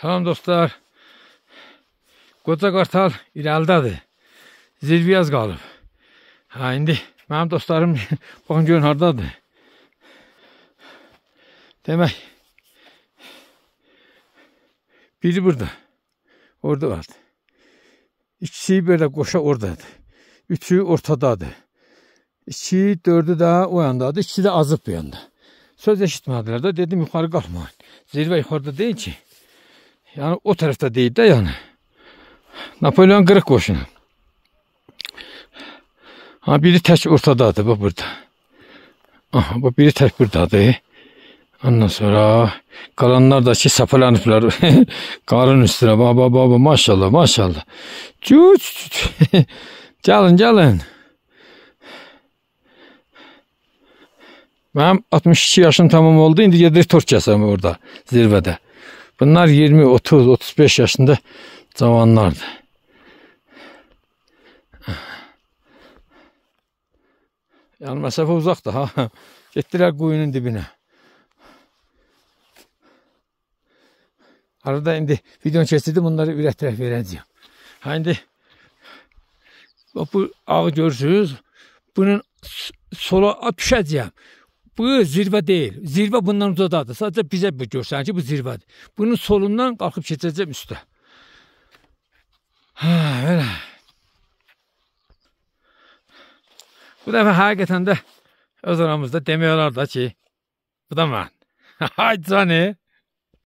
Salam dostlar. Qoca qartal irəlidadır. Zirvə az qalıb. Ha, indi mənim dostlarım baxın görün hardadır. Demək biri burada. Orada var. İkisi belə qoşa oradadır. Üçü ortadadır. İki, dördü də o yandadır. İkisi də azıb bu yanda. Söz eşitmədilər də dedim yuxarı qalxmayın. Zirvə yuxarıda deyil ki. Yani o tarafta değil de yani. Napolyon kırık koşun. Ha biri tek ortadadı bu burada. Aha bu biri tek buradadı. Ondan sonra kalanlar da şey sapalanıplar. Karın üstüne baba baba maşallah maşallah. Cüç. gelin gelin. Mənim 62 yaşım tamam oldu. İndi gedir Türkçəsəm orada zirvede. Bunlar 20, 30, 35 yaşında cavanlardı. Yəni məsafə uzaqdır ha. Getdilər quyunun dibinə. Arada indi videonu keçirdim, bunları ürətdirək verəcəyəm. Ha indi bu ağı görürsüz. Bunun sola düşəcəyəm. Bu zirve değil. Zirve bundan uzaqdadır. Sadece bize bir görsənir ki, bu zirvədir. Bunun solundan kalkıp keçəcəm üstə. Hə, belə. Bu defa həqiqətən də öz aramızda demək da ki, bu da mı? Haydi cani.